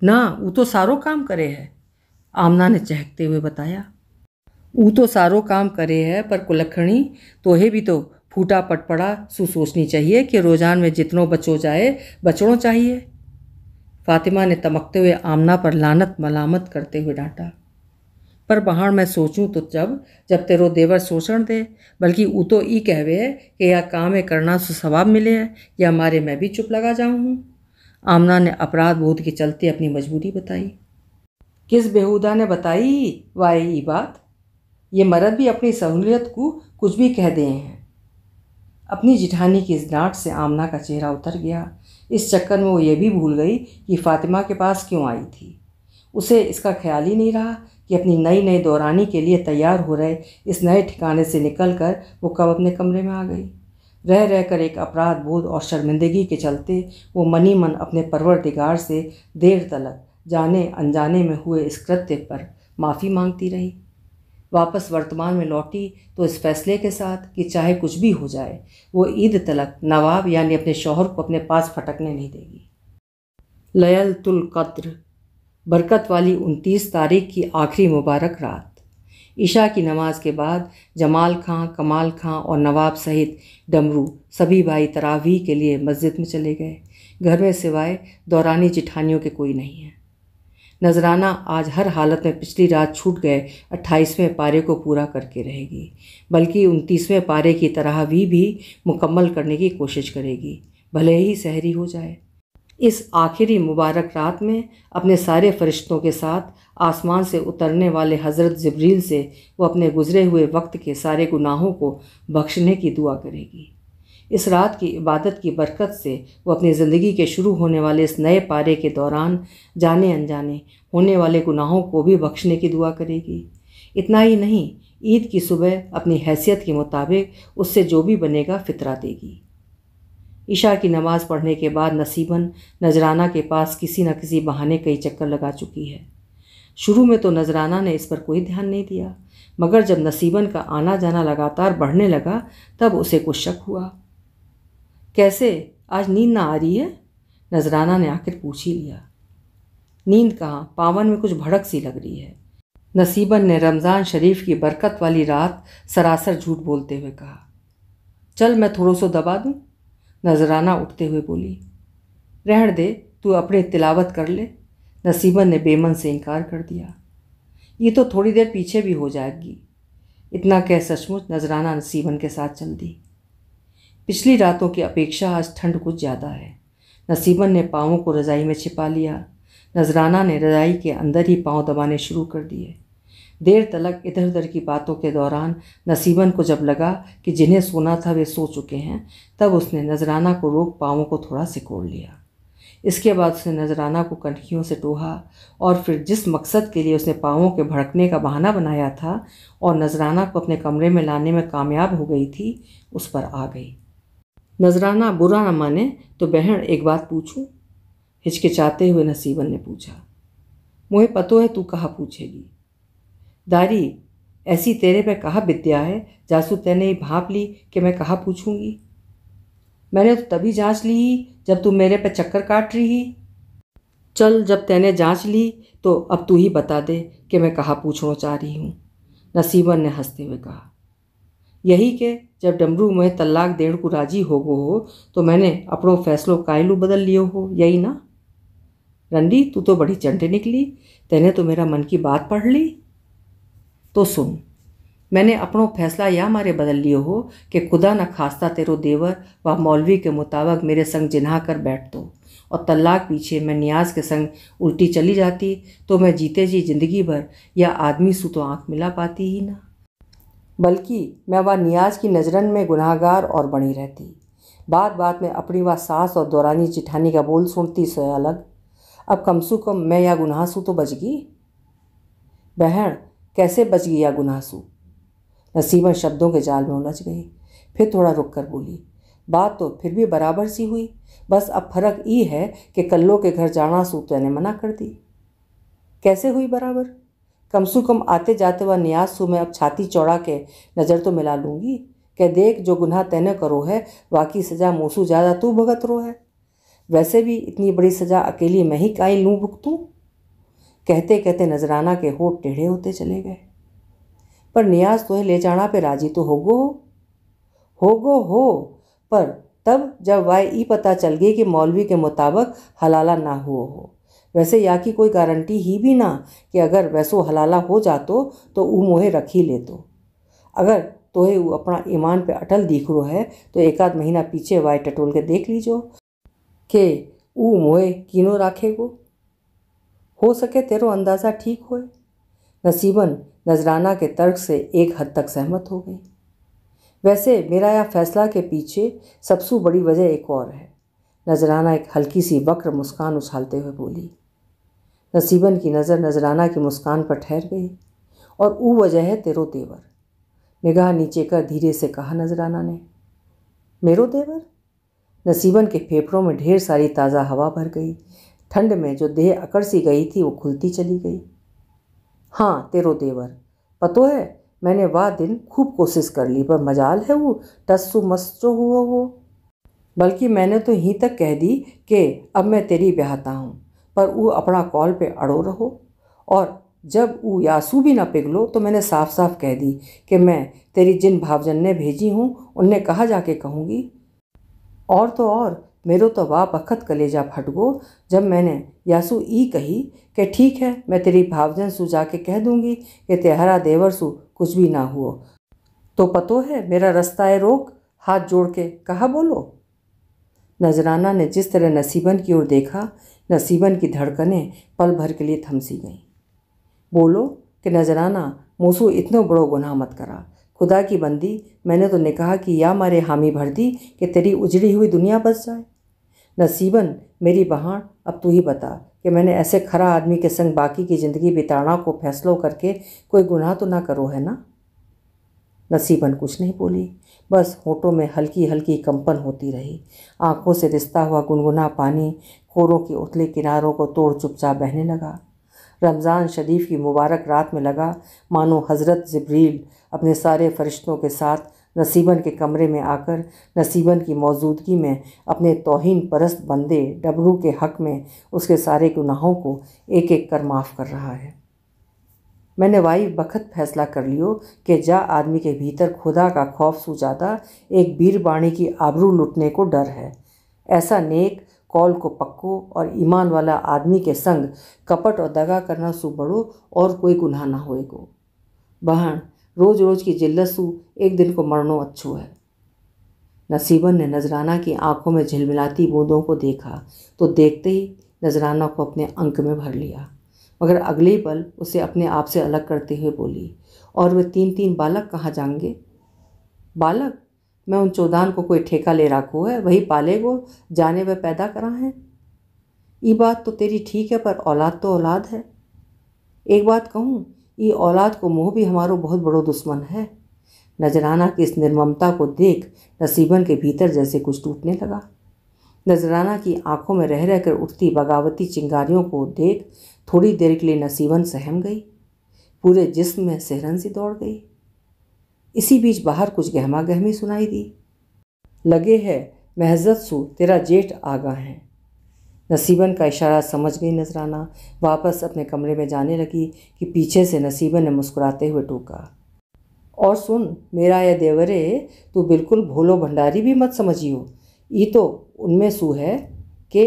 ना वो तो सारो काम करे है आमना ने चहकते हुए बताया वो तो सारो काम करे है पर कुलखणी तोहे भी तो फूटा पटपड़ा सुसोचनी चाहिए कि रोजान में जितनों बचो जाए बचड़ों चाहिए फातिमा ने तमकते हुए आमना पर लानत मलामत करते हुए डांटा पर बहाण मैं सोचूं तो जब जब तेरो देवर शोषण दे बल्कि ऊ तो ई कहवे है कि यह काम है करना सो सवाब मिले है या मारे मैं भी चुप लगा जाऊँ हूँ आमना ने अपराध बोध के चलते अपनी मजबूरी बताई किस बेहुदा ने बताई वाय ये बात ये मर्द भी अपनी सहूलियत को कुछ भी कह दिए हैं अपनी जिठानी की इस डांट से आमना का चेहरा उतर गया इस चक्कर में वो ये भी भूल गई कि फ़ातिमा के पास क्यों आई थी उसे इसका ख्याल ही नहीं रहा कि अपनी नई नई दौरानी के लिए तैयार हो रहे इस नए ठिकाने से निकलकर वो कब अपने कमरे में आ गई रह रह कर एक अपराध बोध और शर्मिंदगी के चलते वो मनी मन अपने परवरदिगार से देर तलक जाने अनजाने में हुए इस कृत्य पर माफ़ी मांगती रही वापस वर्तमान में लौटी तो इस फैसले के साथ कि चाहे कुछ भी हो जाए वो ईद तलक नवाब यानी अपने शोहर को अपने पास फटकने नहीं देगी लयल तुल कद्र बरकत वाली उनतीस तारीख की आखिरी मुबारक रात ईशा की नमाज के बाद जमाल खां कमाल खां और नवाब सहित डमरू सभी भाई तरावी के लिए मस्जिद में चले गए घर में सिवाय दौरानी जिठानियों के कोई नहीं है नजराना आज हर हालत में पिछली रात छूट गए अट्ठाईसवें पारे को पूरा करके रहेगी बल्कि उनतीसवें पारे की भी, भी मुकम्मल करने की कोशिश करेगी भले ही सहरी हो जाए इस आखिरी मुबारक रात में अपने सारे फरिश्तों के साथ आसमान से उतरने वाले हज़रत जबरील से वो अपने गुज़रे हुए वक्त के सारे गुनाहों को बख्शने की दुआ करेगी इस रात की इबादत की बरकत से वो अपनी ज़िंदगी के शुरू होने वाले इस नए पारे के दौरान जाने अनजाने होने वाले गुनाहों को भी बख्शने की दुआ करेगी इतना ही नहीं ईद की सुबह अपनी हैसियत के मुताबिक उससे जो भी बनेगा फितरा देगी ईशा की नमाज़ पढ़ने के बाद नसीबन नजराना के पास किसी न किसी बहाने कई चक्कर लगा चुकी है शुरू में तो नजराना ने इस पर कोई ध्यान नहीं दिया मगर जब नसीबन का आना जाना लगातार बढ़ने लगा तब उसे कुछ शक हुआ कैसे आज नींद ना आ रही है नजराना ने आखिर पूछ ही लिया नींद कहाँ पावन में कुछ भड़क सी लग रही है नसीबन ने रमज़ान शरीफ की बरकत वाली रात सरासर झूठ बोलते हुए कहा चल मैं थोड़ा सो दबा दूँ नजराना उठते हुए बोली रह दे तू अपने तिलावत कर ले नसीबन ने बेमन से इनकार कर दिया ये तो थोड़ी देर पीछे भी हो जाएगी इतना कह सचमुच नजराना नसीबन के साथ चल दी पिछली रातों की अपेक्षा आज ठंड कुछ ज़्यादा है नसीबन ने पाँवों को रज़ाई में छिपा लिया नजराना ने रज़ाई के अंदर ही पाँव दबाने शुरू कर दिए देर तलक इधर उधर की बातों के दौरान नसीबन को जब लगा कि जिन्हें सोना था वे सो चुके हैं तब उसने नजराना को रोक पाँवों को थोड़ा सिकोड़ लिया इसके बाद उसने नजराना को कनखियों से टोहा और फिर जिस मकसद के लिए उसने पाँवों के भड़कने का बहाना बनाया था और नजराना को अपने कमरे में लाने में कामयाब हो गई थी उस पर आ गई नजराना बुरा न माने तो बहन एक बात पूछूं हिचकिचाते हुए नसीबन ने पूछा मुहे पतो है तू कहाँ पूछेगी दारी ऐसी तेरे पे कहा विद्या है जासू तैने भाप ली कि मैं कहा पूछूंगी मैंने तो तभी जांच ली जब तू मेरे पे चक्कर काट रही चल जब तैने जांच ली तो अब तू ही बता दे कि मैं कहा पूछना चाह रही हूँ नसीबन ने हंसते हुए कहा यही के जब डमरू में तलाक देण को राजी हो गो हो तो मैंने अपनो फैसलो कायलू बदल लियो हो यही ना रंडी तू तो बड़ी चंटे निकली तेने तो मेरा मन की बात पढ़ ली तो सुन मैंने अपनो फैसला या मारे बदल लियो हो कि खुदा न खास्ता तेरो देवर व मौलवी के मुताबिक मेरे संग जिन्हा कर बैठ दो और तलाक पीछे मैं न्याज के संग उल्टी चली जाती तो मैं जीते जी जिंदगी भर या आदमी सू तो आँख मिला पाती ही ना बल्कि मैं वह न्याज की नजरन में गुनाहगार और बनी रहती बात बात में अपनी वह सास और दौरानी चिठानी का बोल सुनती से अलग अब कम से कम मैं यह गुनाह सू तो बच गई बहन कैसे बच गया गुनासू नसीमा शब्दों के जाल में उलझ गई फिर थोड़ा रुक कर बोली बात तो फिर भी बराबर सी हुई बस अब फर्क ये है कि कल्लों के घर जाना सू तो ने मना कर दी कैसे हुई बराबर कम से कम आते जाते हुआ न्याज सू मैं अब छाती चौड़ा के नज़र तो मिला लूँगी कह देख जो गुनाह तैने करो है वाकई सजा मोसू ज़्यादा तू भुगत रो है वैसे भी इतनी बड़ी सज़ा अकेली मैं ही काई लूँ भुगतूँ कहते कहते नजराना के होठ टेढ़े होते चले गए पर नियाज तो ले जाना पे राजी तो होगो होगो हो पर तब जब वाय ई पता चल गई कि मौलवी के मुताबिक हलाला ना हुआ हो वैसे या की कोई गारंटी ही भी ना कि अगर वैसो हलाला हो जातो तो ऊ मोहे रख ही तो अगर तोहे वो अपना ईमान पे अटल दिख रो है तो एक आध महीना पीछे वाई टटोल के देख लीजो के ऊ मोहे किनो राखेगो हो सके तेरो अंदाज़ा ठीक होए नसीबन नजराना के तर्क से एक हद तक सहमत हो गई वैसे मेरा यह फैसला के पीछे सबसे बड़ी वजह एक और है नजराना एक हल्की सी वक्र मुस्कान उछालते हुए बोली नसीबन की नज़र नजराना की मुस्कान पर ठहर गई और वो वजह है तेरो तेवर निगाह नीचे कर धीरे से कहा नजराना ने मेरो देवर नसीबन के फेफड़ों में ढेर सारी ताज़ा हवा भर गई ठंड में जो देह अकड़ सी गई थी वो खुलती चली गई हाँ तेरो देवर पतो है मैंने वह दिन खूब कोशिश कर ली पर मजाल है वो टस्सु जो हुआ वो बल्कि मैंने तो यहीं तक कह दी कि अब मैं तेरी ब्याहता हूँ पर वो अपना कॉल पे अड़ो रहो और जब वो यासू भी ना पिघलो तो मैंने साफ साफ कह दी कि मैं तेरी जिन भावजन ने भेजी हूँ उनने कहा जाके कहूँगी और तो और मेरो तो वाप अखत कलेजा फट गो जब मैंने यासु ई कही कि ठीक है मैं तेरी भावजन सु जाके कह दूंगी कि तेहरा देवर सु कुछ भी ना हुओ तो पतो है मेरा रास्ता है रोक हाथ जोड़ के कहा बोलो नजराना ने जिस तरह नसीबन की ओर देखा नसीबन की धड़कनें पल भर के लिए थमसी गईं बोलो कि नजराना मोसू इतना बड़ो गुनाह मत करा खुदा की बंदी मैंने तो निकाह कि या मारे हामी भर दी कि तेरी उजड़ी हुई दुनिया बच जाए नसीबन मेरी बहाण अब तू ही बता कि मैंने ऐसे खरा आदमी के संग बाकी की ज़िंदगी बिताना को फैसलो करके कोई गुनाह तो ना करो है ना नसीबन कुछ नहीं बोली बस होटों में हल्की हल्की कंपन होती रही आंखों से रिश्ता हुआ गुनगुना पानी कोरों के उतले किनारों को तोड़ चुपचाप बहने लगा रमज़ान शरीफ की मुबारक रात में लगा मानो हज़रत जबरील अपने सारे फरिश्तों के साथ नसीबन के कमरे में आकर नसीबन की मौजूदगी में अपने तोहन परस्त बंदे डबरू के हक में उसके सारे गुनाहों को एक एक कर माफ़ कर रहा है मैंने वाई बखत फैसला कर लियो कि जा आदमी के भीतर खुदा का खौफ सूझाता एक वीर बाणी की आबरू लुटने को डर है ऐसा नेक कौल को पक्को और ईमान वाला आदमी के संग कपट और दगा करना सुबड़ो और कोई गुनाह ना होएगो बहन रोज़ रोज़ की जिल्लसू एक दिन को मरनो अच्छू है नसीबन ने नजराना की आंखों में झिलमिलाती बूंदों को देखा तो देखते ही नजराना को अपने अंक में भर लिया मगर अगले पल उसे अपने आप से अलग करते हुए बोली और वे तीन तीन बालक कहाँ जाएंगे बालक मैं उन चौदान को कोई ठेका ले रखो है वही पाले गो जाने वे पैदा करा है ये बात तो तेरी ठीक है पर औलाद तो औलाद है एक बात कहूँ ये औलाद को मोह भी हमारो बहुत बड़ो दुश्मन है नजराना की इस निर्ममता को देख नसीबन के भीतर जैसे कुछ टूटने लगा नजराना की आंखों में रह रहकर उठती बगावती चिंगारियों को देख थोड़ी देर के लिए नसीबन सहम गई पूरे जिस्म में सहरन सी दौड़ गई इसी बीच बाहर कुछ गहमा गहमी सुनाई दी लगे है महजत सू तेरा जेठ आगा है नसीबन का इशारा समझ गई नजराना वापस अपने कमरे में जाने लगी कि पीछे से नसीबन ने मुस्कुराते हुए टूका और सुन मेरा यह देवरे तू बिल्कुल भोलो भंडारी भी मत समझियो ई तो उनमें सू है कि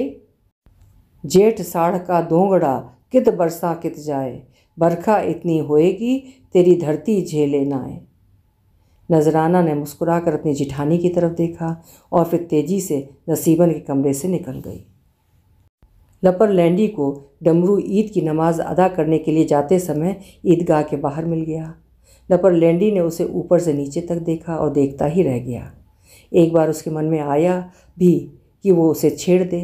जेठ साढ़ का दोंगड़ा कित बरसा कित जाए बरखा इतनी होएगी तेरी धरती झेले ना आए नजराना ने मुस्कुराकर अपनी जिठानी की तरफ देखा और फिर तेज़ी से नसीबन के कमरे से निकल गई लपरलैंडी को डमरू ईद की नमाज अदा करने के लिए जाते समय ईदगाह के बाहर मिल गया लपरलैंडी ने उसे ऊपर से नीचे तक देखा और देखता ही रह गया एक बार उसके मन में आया भी कि वो उसे छेड़ दे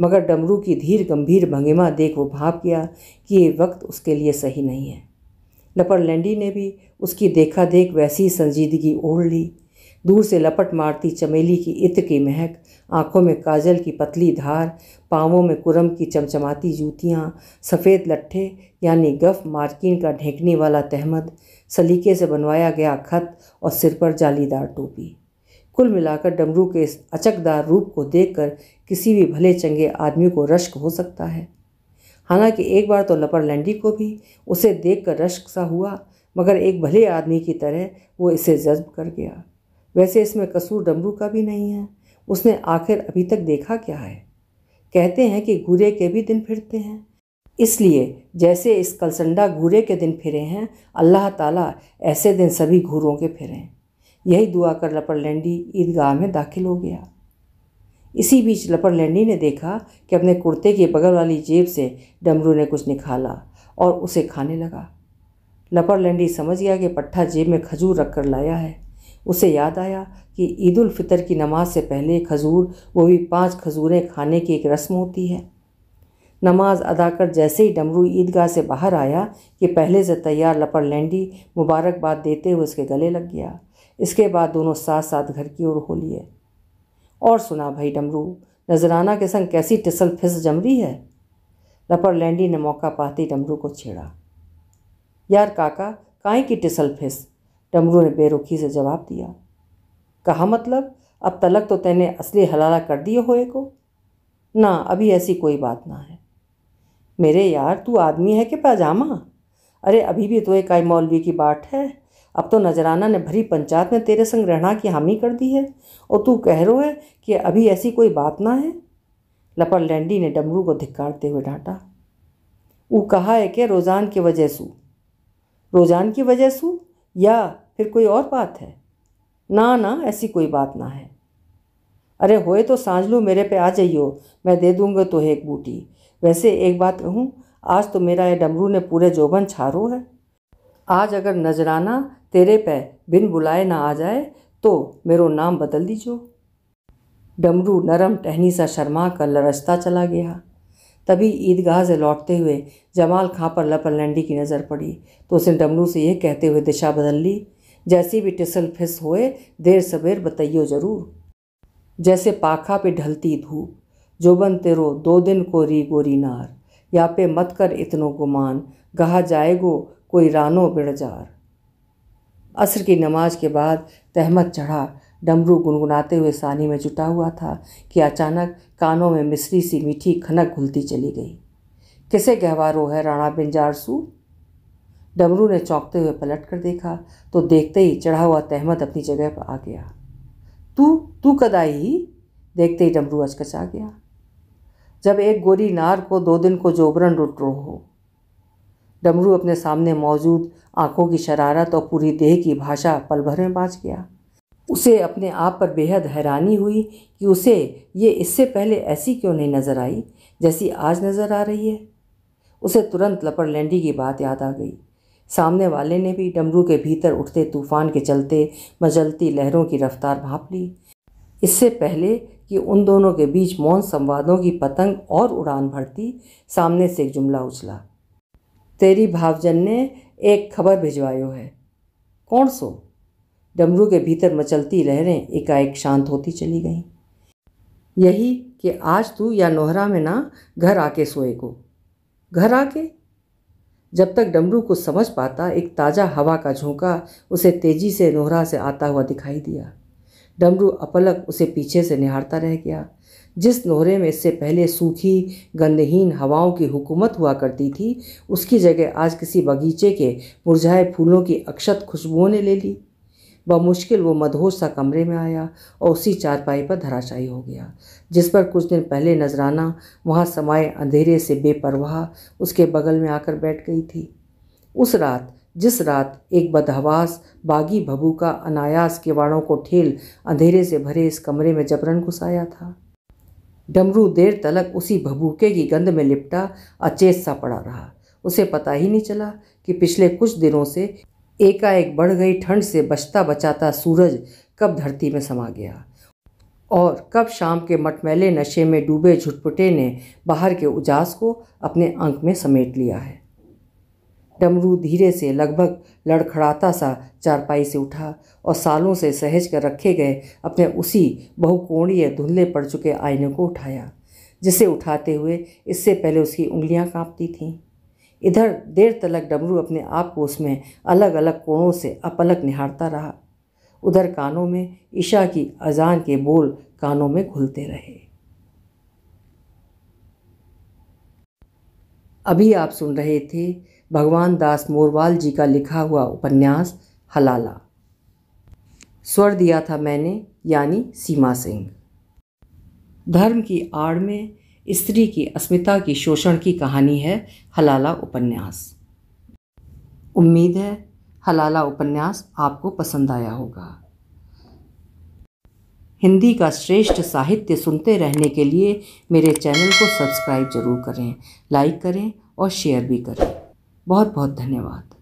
मगर डमरू की धीर गंभीर भंगिमा देख वो भाप गया कि ये वक्त उसके लिए सही नहीं है लपरलैंडी ने भी उसकी देखा देख वैसी संजीदगी ओढ़ ली दूर से लपट मारती चमेली की इत्र की महक आंखों में काजल की पतली धार पाँवों में कुरम की चमचमाती जूतियाँ सफ़ेद लट्ठे यानी गफ मार्किन का ढेंकने वाला तहमद सलीके से बनवाया गया खत और सिर पर जालीदार टोपी कुल मिलाकर डमरू के इस अचकदार रूप को देखकर किसी भी भले चंगे आदमी को रश्क हो सकता है हालांकि एक बार तो लपरलैंडी को भी उसे देखकर रश्क सा हुआ मगर एक भले आदमी की तरह वो इसे जज्ब कर गया वैसे इसमें कसूर डमरू का भी नहीं है उसने आखिर अभी तक देखा क्या है कहते हैं कि घूरे के भी दिन फिरते हैं इसलिए जैसे इस कलसंडा घूरे के दिन फिरे हैं अल्लाह ताला ऐसे दिन सभी घूरों के फिरें यही दुआ कर लेंडी ईदगाह में दाखिल हो गया इसी बीच लेंडी ने देखा कि अपने कुर्ते की बगल वाली जेब से डमरू ने कुछ निकाला और उसे खाने लगा लेंडी समझ गया कि पट्ठा जेब में खजूर रख कर लाया है उसे याद आया कि ईद फितर की नमाज से पहले खजूर वो भी पांच खजूरें खाने की एक रस्म होती है नमाज अदा कर जैसे ही डमरू ईदगाह से बाहर आया कि पहले से तैयार लपड़ लेंडी मुबारकबाद देते हुए उसके गले लग गया इसके बाद दोनों साथ साथ घर की ओर हो लिए और सुना भाई डमरू नजराना के संग कैसी टिसल फिस जमरी है लपड़ लेंडी ने मौका पाते डमरू को छेड़ा यार काका काय की टिसल फिस डमरू ने बेरुखी से जवाब दिया कहा मतलब अब तलक तो तैने असली हलाला कर दिए होए को ना अभी ऐसी कोई बात ना है मेरे यार तू आदमी है कि पैजामा अरे अभी भी तो एक आई मौलवी की बात है अब तो नजराना ने भरी पंचायत में तेरे संग रहना की हामी कर दी है और तू कह रो है कि अभी ऐसी कोई बात ना है लपर लैंडी ने डमरू को धिक्कारते हुए डांटा वो कहा है कि रोज़ान की वजह सू रोज़ान की वजह सू या फिर कोई और बात है ना ना ऐसी कोई बात ना है अरे होए तो साझ लो मेरे पे आ जाइयो मैं दे दूँगा तो एक बूटी वैसे एक बात कहूँ आज तो मेरा ये डमरू ने पूरे जोबन छारो है आज अगर नजराना तेरे पे बिन बुलाए ना आ जाए तो मेरो नाम बदल दीजो डमरू नरम टहनी सा शर्मा कर लरसता चला गया तभी ईदगाह से लौटते हुए जमाल खां पर लंडी की नज़र पड़ी तो उसने डमलू से यह कहते हुए दिशा बदल ली जैसी भी टिसल फिस होए देर सवेर बतइयो जरूर जैसे पाखा पे ढलती धूप जोबन तेरो दो दिन को री गोरी नार या पे मत कर इतनो गुमान गहा जाएगो कोई रानो बिड़जार असर की नमाज के बाद तहमत चढ़ा डमरू गुनगुनाते हुए सानी में जुटा हुआ था कि अचानक कानों में मिश्री सी मीठी खनक घुलती चली गई किसे गहवारो है राणा बिंजारसू डमरू ने चौंकते हुए पलट कर देखा तो देखते ही चढ़ा हुआ तहमद अपनी जगह पर आ गया तू तू कदाई ही देखते ही डमरू अचकचा गया जब एक गोरी नार को दो दिन को जोबरन रुट रो हो डमरू अपने सामने मौजूद आंखों की शरारत और पूरी देह की भाषा पल भर में बाँच गया उसे अपने आप पर बेहद हैरानी हुई कि उसे ये इससे पहले ऐसी क्यों नहीं नज़र आई जैसी आज नज़र आ रही है उसे तुरंत लपड़ लैंडी की बात याद आ गई सामने वाले ने भी डमरू के भीतर उठते तूफान के चलते मजलती लहरों की रफ्तार भाप ली इससे पहले कि उन दोनों के बीच मौन संवादों की पतंग और उड़ान भरती सामने से एक जुमला उछला तेरी भावजन ने एक खबर भिजवायो है कौन सो डमरू के भीतर मचलती लहरें एकाएक शांत होती चली गईं यही कि आज तू या नोहरा में ना घर आके सोए को घर आके जब तक डमरू को समझ पाता एक ताज़ा हवा का झोंका उसे तेज़ी से नोहरा से आता हुआ दिखाई दिया डमरू अपलक उसे पीछे से निहारता रह गया जिस नोहरे में इससे पहले सूखी गंदहीन हवाओं की हुकूमत हुआ करती थी उसकी जगह आज किसी बगीचे के मुरझाए फूलों की अक्षत खुशबुओं ने ले ली बमुश्किल वो मदहोश सा कमरे में आया और उसी चारपाई पर धराशायी हो गया जिस पर कुछ दिन पहले नजराना वहाँ समाये अंधेरे से बेपरवाह उसके बगल में आकर बैठ गई थी उस रात जिस रात एक बदहवास बागी भबू का अनायास किवाड़ों को ठेल अंधेरे से भरे इस कमरे में जबरन घुसाया था डमरू देर तलक उसी भभूके की गंध में लिपटा अचेत सा पड़ा रहा उसे पता ही नहीं चला कि पिछले कुछ दिनों से एकाएक बढ़ गई ठंड से बचता बचाता सूरज कब धरती में समा गया और कब शाम के मटमैले नशे में डूबे झुटपुटे ने बाहर के उजास को अपने अंक में समेट लिया है डमरू धीरे से लगभग लड़खड़ाता सा चारपाई से उठा और सालों से सहज कर रखे गए अपने उसी बहुकोणीय धुंधले पड़ चुके आईने को उठाया जिसे उठाते हुए इससे पहले उसकी उंगलियां कांपती थीं इधर देर तलक डमरू अपने आप को उसमें अलग अलग कोणों से अपलक निहारता रहा उधर कानों में ईशा की अजान के बोल कानों में घुलते रहे अभी आप सुन रहे थे भगवान दास मोरवाल जी का लिखा हुआ उपन्यास हलाला स्वर दिया था मैंने यानी सीमा सिंह धर्म की आड़ में स्त्री की अस्मिता की शोषण की कहानी है हलाला उपन्यास उम्मीद है हलाला उपन्यास आपको पसंद आया होगा हिंदी का श्रेष्ठ साहित्य सुनते रहने के लिए मेरे चैनल को सब्सक्राइब जरूर करें लाइक करें और शेयर भी करें बहुत बहुत धन्यवाद